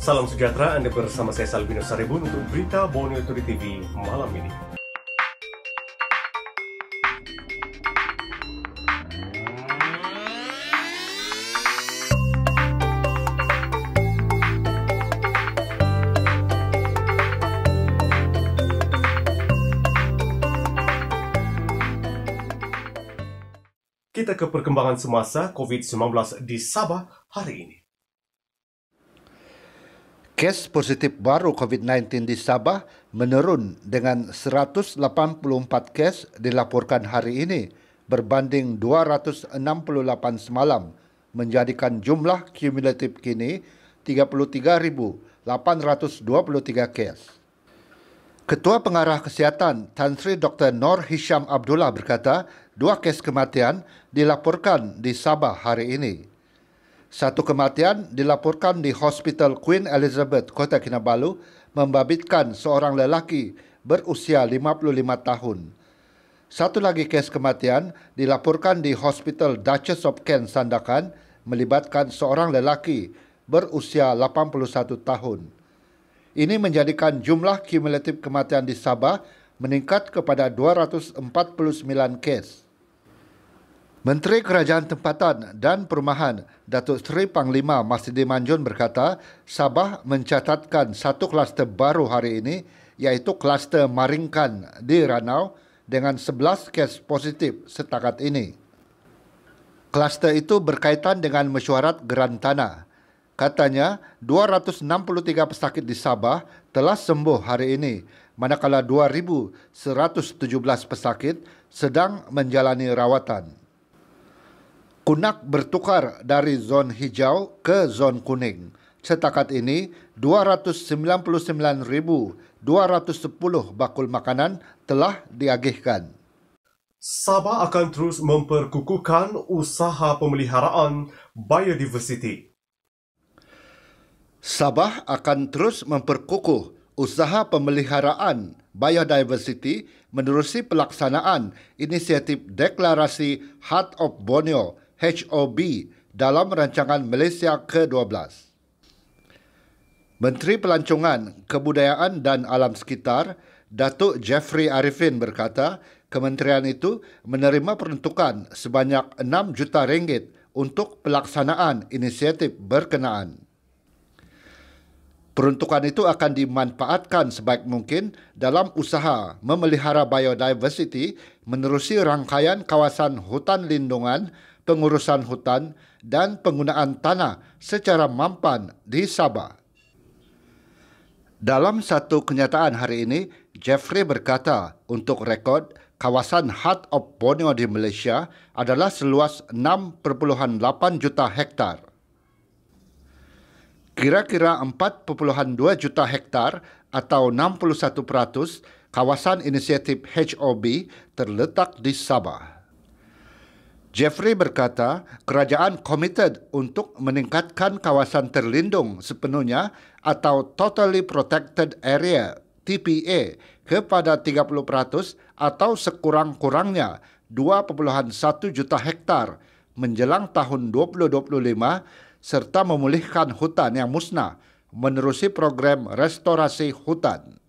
Salam sejahtera, anda bersama saya Salbino Saribun untuk berita Borneo Authority TV malam ini. Kita ke perkembangan semasa COVID-19 di Sabah hari ini. Kes positif baru COVID-19 di Sabah menurun dengan 184 kes dilaporkan hari ini berbanding 268 semalam menjadikan jumlah kumulatif kini 33,823 kes. Ketua Pengarah Kesihatan Tan Sri Dr. Nor Hisham Abdullah berkata dua kes kematian dilaporkan di Sabah hari ini. Satu kematian dilaporkan di Hospital Queen Elizabeth, Kota Kinabalu, membabitkan seorang lelaki berusia 55 tahun. Satu lagi kes kematian dilaporkan di Hospital Duchess of Kent, Sandakan, melibatkan seorang lelaki berusia 81 tahun. Ini menjadikan jumlah kumulatif kematian di Sabah meningkat kepada 249 kes. Menteri Kerajaan Tempatan dan Perumahan Datuk Seri Panglima Masjidin Manjun berkata Sabah mencatatkan satu kluster baru hari ini iaitu kluster Maringkan di Ranau dengan 11 kes positif setakat ini. Kluster itu berkaitan dengan mesyuarat geran tanah. Katanya, 263 pesakit di Sabah telah sembuh hari ini, manakala 2,117 pesakit sedang menjalani rawatan. Kunak bertukar dari zon hijau ke zon kuning. Setakat ini, 299,210 bakul makanan telah diagihkan. Sabah akan terus memperkukuhkan usaha pemeliharaan biodiversiti. Sabah akan terus memperkukuh usaha pemeliharaan biodiversiti menerusi pelaksanaan inisiatif deklarasi Heart of Borneo HOB dalam rancangan Malaysia ke-12. Menteri Pelancongan, Kebudayaan dan Alam Sekitar, Datuk Jeffrey Arifin berkata, kementerian itu menerima peruntukan sebanyak 6 juta ringgit untuk pelaksanaan inisiatif berkenaan. Peruntukan itu akan dimanfaatkan sebaik mungkin dalam usaha memelihara biodiversiti menerusi rangkaian kawasan hutan lindungan pengurusan hutan dan penggunaan tanah secara mampan di Sabah. Dalam satu kenyataan hari ini, Jeffrey berkata, untuk rekod, kawasan Heart of Borneo di Malaysia adalah seluas 6.8 juta hektar. Kira-kira 4.2 juta hektar atau 61% kawasan inisiatif HOB terletak di Sabah. Jeffrey berkata, kerajaan komited untuk meningkatkan kawasan terlindung sepenuhnya atau totally protected area TPA kepada 30% atau sekurang-kurangnya 2.1 juta hektar menjelang tahun 2025 serta memulihkan hutan yang musnah menerusi program restorasi hutan.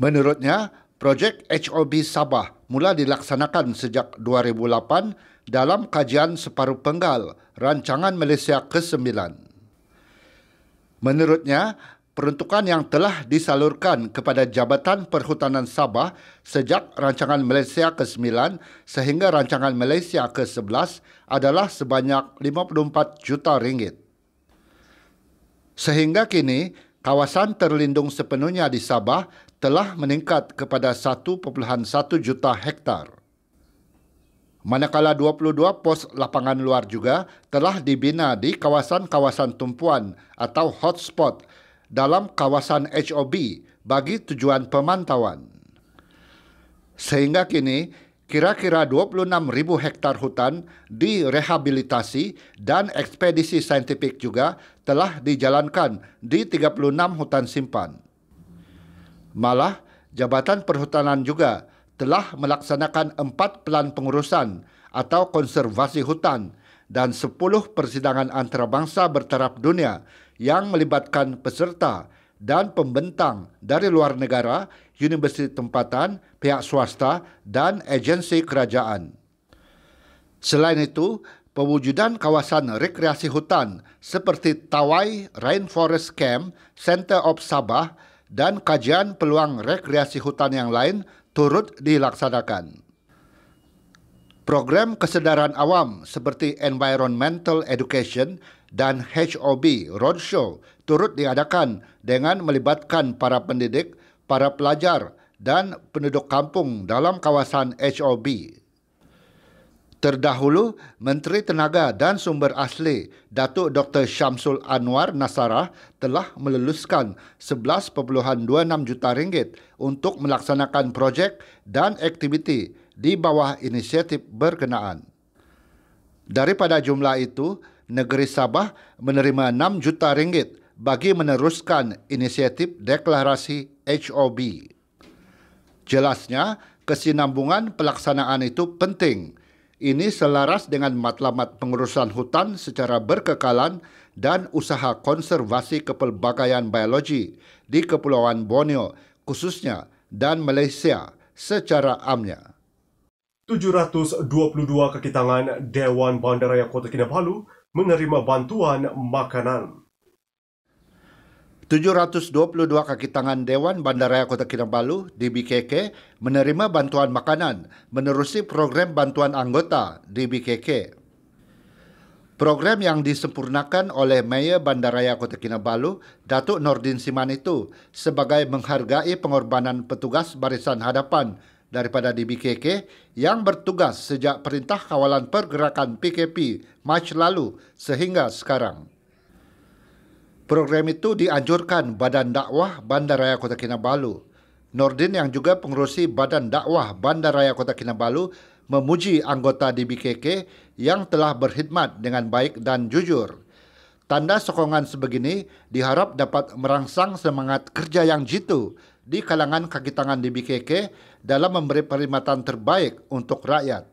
Menurutnya, Projek HOB Sabah mula dilaksanakan sejak 2008 dalam kajian separuh penggal Rancangan Malaysia ke-9. Menurutnya, peruntukan yang telah disalurkan kepada Jabatan Perhutanan Sabah sejak Rancangan Malaysia ke-9 sehingga Rancangan Malaysia ke-11 adalah sebanyak 54 juta ringgit. Sehingga kini, kawasan terlindung sepenuhnya di Sabah telah meningkat kepada 1.1 juta hektar. Manakala 22 pos lapangan luar juga telah dibina di kawasan-kawasan tumpuan atau hotspot dalam kawasan HOB bagi tujuan pemantauan. Sehingga kini, kira-kira ribu hektar hutan direhabilitasi dan ekspedisi saintifik juga telah dijalankan di 36 hutan simpan. Malah, Jabatan Perhutanan juga telah melaksanakan empat pelan pengurusan atau konservasi hutan dan sepuluh persidangan antarabangsa bertaraf dunia yang melibatkan peserta dan pembentang dari luar negara, universiti tempatan, pihak swasta dan agensi kerajaan. Selain itu, pewujudan kawasan rekreasi hutan seperti Tawai Rainforest Camp Center of Sabah dan kajian peluang rekreasi hutan yang lain turut dilaksanakan. Program kesedaran awam seperti Environmental Education dan HOB Roadshow turut diadakan dengan melibatkan para pendidik, para pelajar dan penduduk kampung dalam kawasan HOB. Terdahulu, Menteri Tenaga dan Sumber Asli Datuk Dr. Syamsul Anwar Nasarah telah meluluskan 11.26 juta ringgit untuk melaksanakan projek dan aktiviti di bawah inisiatif berkenaan. Daripada jumlah itu, Negeri Sabah menerima 6 juta ringgit bagi meneruskan inisiatif deklarasi HOB. Jelasnya, kesinambungan pelaksanaan itu penting – ini selaras dengan matlamat pengurusan hutan secara berkekalan dan usaha konservasi kepelbagaian biologi di Kepulauan Borneo khususnya dan Malaysia secara amnya. 722 kaki Dewan Bandaraya Kota Kinabalu menerima bantuan makanan. 722 kaki tangan Dewan Bandaraya Kota Kinabalu DBKK menerima bantuan makanan menerusi program bantuan anggota DBKK. Program yang disempurnakan oleh Mayor Bandaraya Kota Kinabalu, Datuk Nordin Siman itu sebagai menghargai pengorbanan petugas barisan hadapan daripada DBKK yang bertugas sejak Perintah Kawalan Pergerakan PKP Mac lalu sehingga sekarang. Program itu dianjurkan Badan Dakwah Bandaraya Kota Kinabalu. Nordin yang juga pengurusi Badan Dakwah Bandaraya Kota Kinabalu memuji anggota DBKK yang telah berkhidmat dengan baik dan jujur. Tanda sokongan sebegini diharap dapat merangsang semangat kerja yang jitu di kalangan kaki tangan DBKK dalam memberi perkhidmatan terbaik untuk rakyat.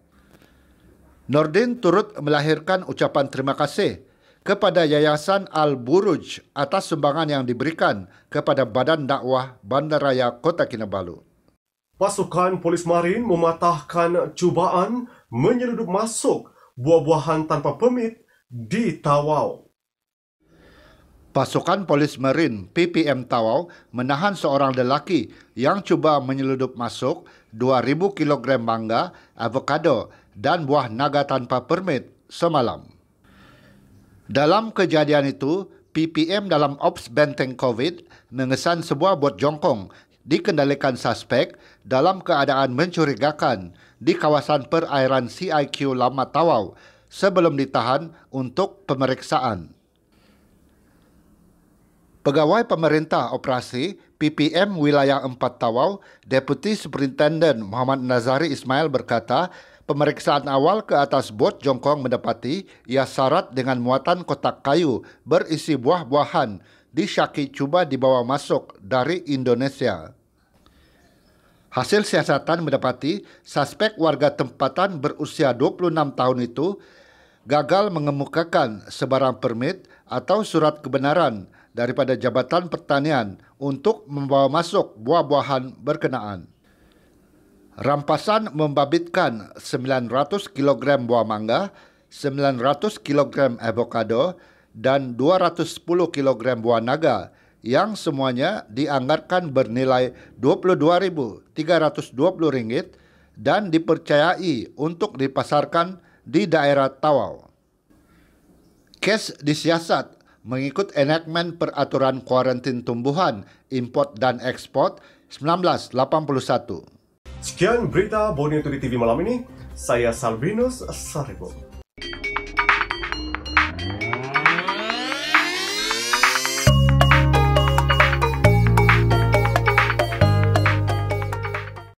Nordin turut melahirkan ucapan terima kasih kepada Yayasan Al-Buruj atas sumbangan yang diberikan kepada Badan Dakwah Bandaraya Kota Kinabalu. Pasukan polis marin mematahkan cubaan menyeludup masuk buah-buahan tanpa permit di Tawau. Pasukan polis marin PPM Tawau menahan seorang lelaki yang cuba menyeludup masuk 2,000 kg mangga, avokado dan buah naga tanpa permit semalam. Dalam kejadian itu, PPM dalam Ops Benteng COVID mengesan sebuah bot jongkong dikendalikan suspek dalam keadaan mencurigakan di kawasan perairan CIQ Lama Tawau sebelum ditahan untuk pemeriksaan. Pegawai Pemerintah Operasi PPM Wilayah 4 Tawau, Deputi Superintendent Muhammad Nazari Ismail berkata, Pemeriksaan awal ke atas bot Jongkong mendapati ia syarat dengan muatan kotak kayu berisi buah-buahan disyaki cuba dibawa masuk dari Indonesia. Hasil siasatan mendapati suspek warga tempatan berusia 26 tahun itu gagal mengemukakan sebarang permit atau surat kebenaran daripada Jabatan Pertanian untuk membawa masuk buah-buahan berkenaan. Rampasan membabitkan 900 kg buah mangga, 900 kg avocado dan 210 kg buah naga yang semuanya dianggarkan bernilai rp 22320 dan dipercayai untuk dipasarkan di daerah Tawau. Kes disiasat mengikut enactment peraturan kuarantin tumbuhan, import dan ekspor 1981. Sekian berita Borneo TV malam ini. Saya Salvinus Saribo.